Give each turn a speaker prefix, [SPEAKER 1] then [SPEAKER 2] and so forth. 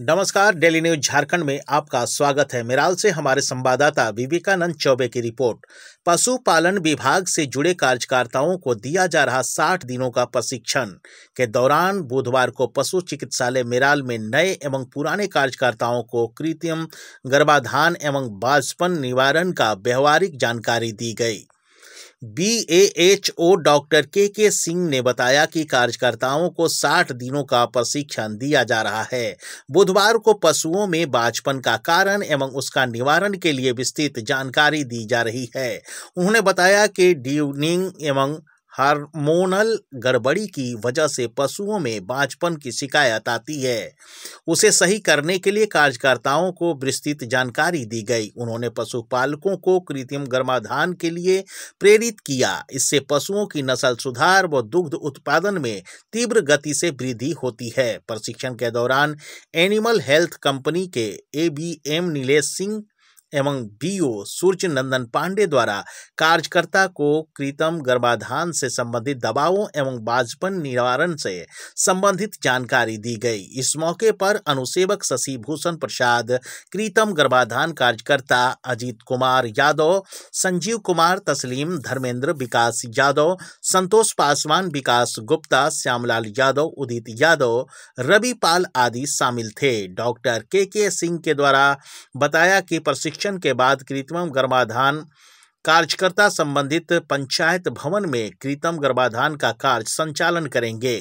[SPEAKER 1] नमस्कार daily news Jharkhand में आपका स्वागत है मिराल से हमारे संवाददाता विवेकानंद चौबे की रिपोर्ट पशुपालन विभाग से जुड़े कार्यकर्ताओं को दिया जा रहा 60 दिनों का प्रशिक्षण के दौरान बुधवार को पशु चिकित्सालय मिराल में नए एवं पुराने कार्यकर्ताओं को कृत्रिम गर्भाधान एवं बाजपन निवारण का व्यवहारिक जानकारी दी गई B A H O doctor K K Singh ने बताया कि कार्यकर्ताओं को 60 दिनों का प्रशिक्षण दिया जा रहा है बुधवार को पशुओं में बाजपन का कारण एवं उसका निवारण के लिए विस्तृत जानकारी दी जा रही है उन्होंने बताया कि ड्यूनिंग एवं हार्मोनल गड़बड़ी की वजह से पशुओं में बाजपन की शिकायत आती है उसे सही करने के लिए कार्यकर्ताओं को विस्तृत जानकारी दी गई उन्होंने पशुपालकों को कृत्रिम गर्माधान के लिए प्रेरित किया इससे पशुओं की नस्ल सुधार व दुग्ध उत्पादन में तीव्र गति से वृद्धि होती है प्रशिक्षण के दौरान एनिमल हेल्थ कंपनी के A B M Nilesh Singh एवं बीओ सूर्य नंदन पांडे द्वारा कार्यकर्ता को कृतम गर्भाधान से संबंधित दबावों एवं बाजपन निवारण से संबंधित जानकारी दी गई इस मौके पर अनुसेवक शशि भूषण प्रसाद कृतम गर्भाधान कार्यकर्ता अजीत कुमार यादव संजीव कुमार तस्लीम धर्मेंद्र विकास यादव संतोष पासवान विकास गुप्ता श्यामलाल यादव उदित यादव रवि पाल आदि शामिल थे डॉक्टर के के सिंह के द्वारा बताया कि प्रशिक्षण निरीक्षण के बाद कृत्रिम गर्भाधान कार्यकर्ता संबंधित पंचायत भवन में कृत्रिम गर्भाधान का कार्य संचालन करेंगे